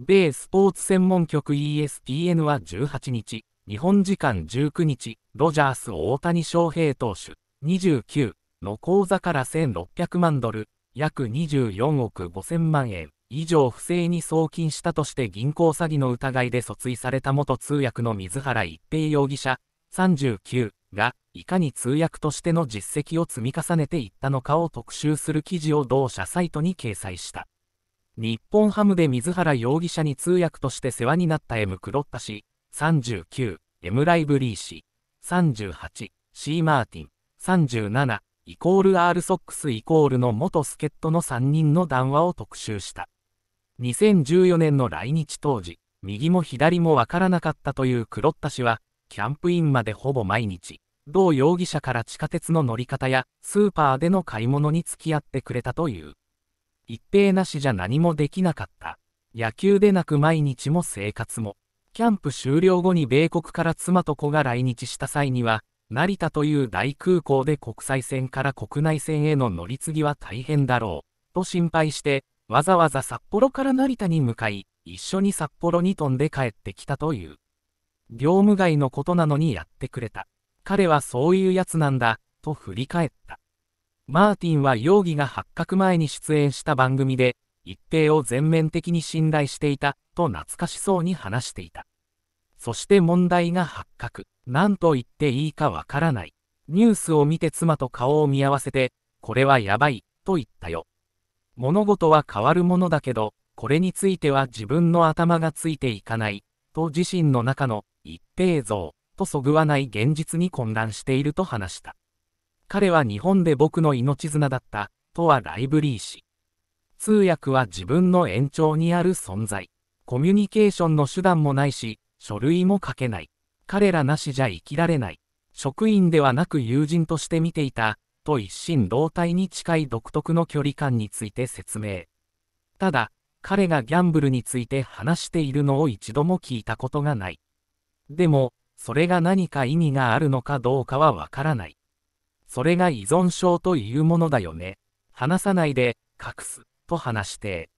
米スポーツ専門局 ESPN は18日、日本時間19日、ロジャース大谷翔平投手29の口座から1600万ドル、約24億5000万円以上不正に送金したとして銀行詐欺の疑いで訴追された元通訳の水原一平容疑者39が、いかに通訳としての実績を積み重ねていったのかを特集する記事を同社サイトに掲載した。日本ハムで水原容疑者に通訳として世話になった M クロッタ氏、39、M ライブリー氏、38、C マーティン、37、イコール R ソックスイコールの元助っ人の3人の談話を特集した。2014年の来日当時、右も左もわからなかったというクロッタ氏は、キャンプインまでほぼ毎日、同容疑者から地下鉄の乗り方やスーパーでの買い物に付き合ってくれたという。一平なしじゃ何もできなかった。野球でなく毎日も生活も。キャンプ終了後に米国から妻と子が来日した際には、成田という大空港で国際線から国内線への乗り継ぎは大変だろう、と心配して、わざわざ札幌から成田に向かい、一緒に札幌に飛んで帰ってきたという。業務外のことなのにやってくれた。彼はそういうやつなんだ、と振り返った。マーティンは容疑が発覚前に出演した番組で、一平を全面的に信頼していた、と懐かしそうに話していた。そして問題が発覚。何と言っていいかわからない。ニュースを見て妻と顔を見合わせて、これはやばい、と言ったよ。物事は変わるものだけど、これについては自分の頭がついていかない、と自身の中の一平像とそぐわない現実に混乱していると話した。彼は日本で僕の命綱だった、とはライブリー氏。通訳は自分の延長にある存在。コミュニケーションの手段もないし、書類も書けない。彼らなしじゃ生きられない。職員ではなく友人として見ていた、と一心同体に近い独特の距離感について説明。ただ、彼がギャンブルについて話しているのを一度も聞いたことがない。でも、それが何か意味があるのかどうかはわからない。それが依存症というものだよね。話さないで、隠す、と話して。